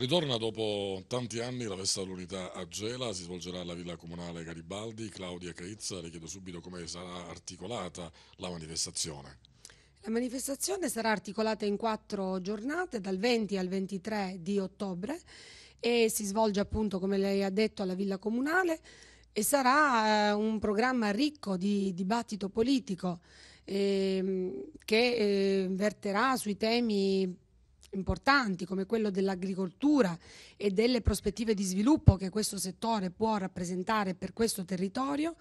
Ritorna dopo tanti anni la festa dell'unità a Gela, si svolgerà alla Villa Comunale Garibaldi. Claudia Caizza, le chiedo subito come sarà articolata la manifestazione. La manifestazione sarà articolata in quattro giornate, dal 20 al 23 di ottobre e si svolge appunto, come lei ha detto, alla Villa Comunale e sarà eh, un programma ricco di dibattito politico eh, che eh, verterà sui temi importanti come quello dell'agricoltura e delle prospettive di sviluppo che questo settore può rappresentare per questo territorio,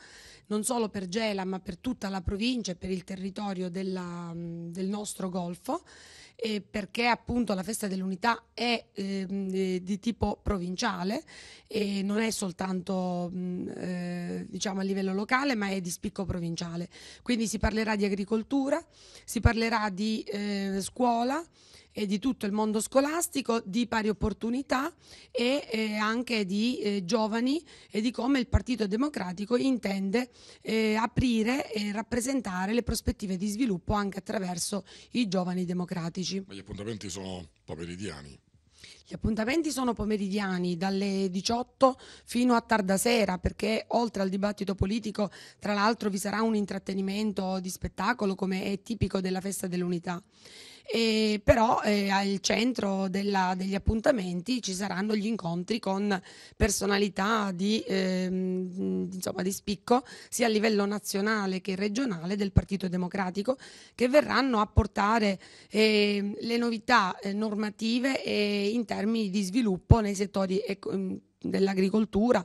non solo per Gela ma per tutta la provincia e per il territorio della, del nostro Golfo eh, perché appunto la festa dell'unità è ehm, eh, di tipo provinciale e non è soltanto mh, mm, eh, diciamo a livello locale ma è di spicco provinciale. Quindi si parlerà di agricoltura, si parlerà di eh, scuola e di tutto il mondo scolastico, di pari opportunità e eh, anche di eh, giovani e di come il Partito Democratico intende eh, aprire e rappresentare le prospettive di sviluppo anche attraverso i giovani democratici. 16. Ma gli appuntamenti sono pomeridiani? Gli appuntamenti sono pomeridiani dalle 18 fino a tarda sera perché oltre al dibattito politico tra l'altro vi sarà un intrattenimento di spettacolo come è tipico della festa dell'unità. E eh, però eh, al centro della, degli appuntamenti ci saranno gli incontri con personalità di, ehm, insomma, di spicco sia a livello nazionale che regionale del Partito Democratico che verranno a portare eh, le novità eh, normative in termini di sviluppo nei settori mm, dell'agricoltura,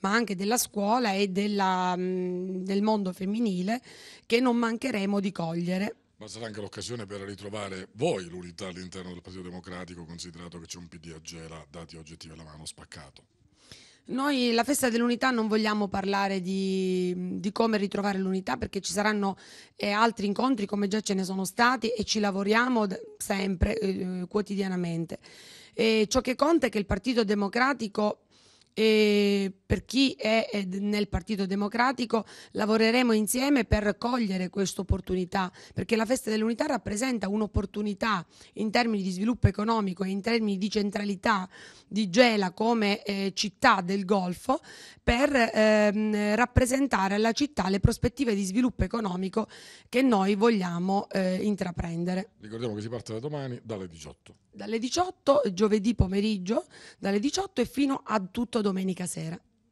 ma anche della scuola e della, mm, del mondo femminile che non mancheremo di cogliere ma sarà anche l'occasione per ritrovare voi l'unità all'interno del Partito Democratico, considerato che c'è un PD a Gela, dati oggettivi alla mano, spaccato. Noi la festa dell'unità non vogliamo parlare di, di come ritrovare l'unità perché ci saranno eh, altri incontri come già ce ne sono stati e ci lavoriamo sempre, eh, quotidianamente. E ciò che conta è che il Partito Democratico e per chi è nel Partito Democratico lavoreremo insieme per cogliere questa opportunità, perché la Festa dell'Unità rappresenta un'opportunità in termini di sviluppo economico e in termini di centralità di Gela come eh, città del Golfo per ehm, rappresentare alla città le prospettive di sviluppo economico che noi vogliamo eh, intraprendere. Ricordiamo che si parte da domani dalle 18. Dalle 18 giovedì pomeriggio, dalle 18 e fino a tutto domani domenica sera.